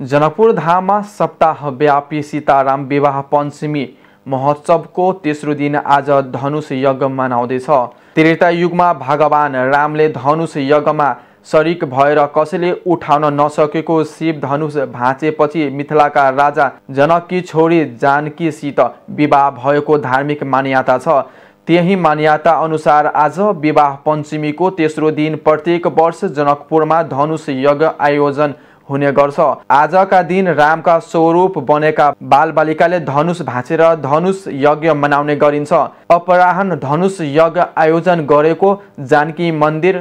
जनकपुर जनकपुरधाममा सप्ताहव्यापी सीताराम विवाह पञ्चमी महोत्सवको तेस्रो दिन आज धनुष यज्ञ मनाउँदैछ युगमा भगवान रामले धनुष यज्ञमा सरिक भएर कसैले उठाउन नसकेको शिव धनुष भाँचेपछि मिथिलाका राजा जनककी छोरी जानकीसित विवाह भएको धार्मिक मान्यता छ त्यही मान्यता अनुसार आज विवाह पञ्चमीको तेस्रो दिन प्रत्येक वर्ष जनकपुरमा धनुष यज्ञ आयोजन हुने गर्छ आजका दिन रामका स्वरूप बनेका बालबालिकाले धनुष भाँचेर धनुष यज्ञ मनाउने गरिन्छ अपराहन धनुष यज्ञ आयोजन गरेको जानकी मन्दिर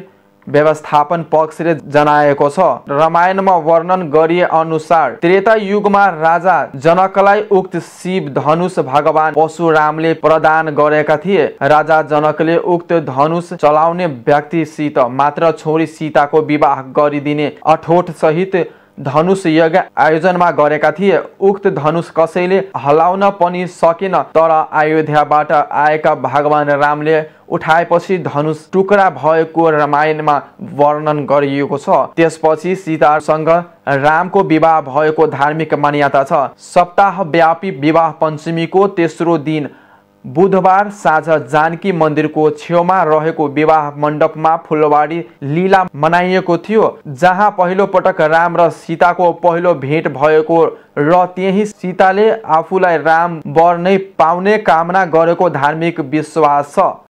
व्यवस्थापन पक्षले जनाएको छ रामायणमा वर्णन गरिए अनुसार त्रेता युगमा राजा जनकलाई उक्त शिव धनुष भगवान पशुरामले प्रदान गरेका थिए राजा जनकले उक्त धनुष चलाउने व्यक्तिसित मात्र छोरी सीताको विवाह गरिदिने अठोट सहित धनुष यज्ञ आयोजनमा गरेका थिए उक्त धनुष कसैले हलाउन पनि सकेन तर अयोध्याबाट आएका भगवान रामले उठाएपछि धनुष टुक्रा भएको रामायणमा वर्णन गरिएको छ त्यसपछि सीतासँग रामको विवाह भएको धार्मिक मान्यता छ सप्ताह विवाह पञ्चमीको तेस्रो दिन बुधबार साँझ जानकी मन्दिरको छेउमा रहेको विवाह मण्डपमा फुलवाडी लीला मनाइएको थियो जहाँ पहिलो पटक राम र सीताको पहिलो भेट भएको र त्यही सीताले आफूलाई राम वर नै पाउने कामना गरेको धार्मिक विश्वास छ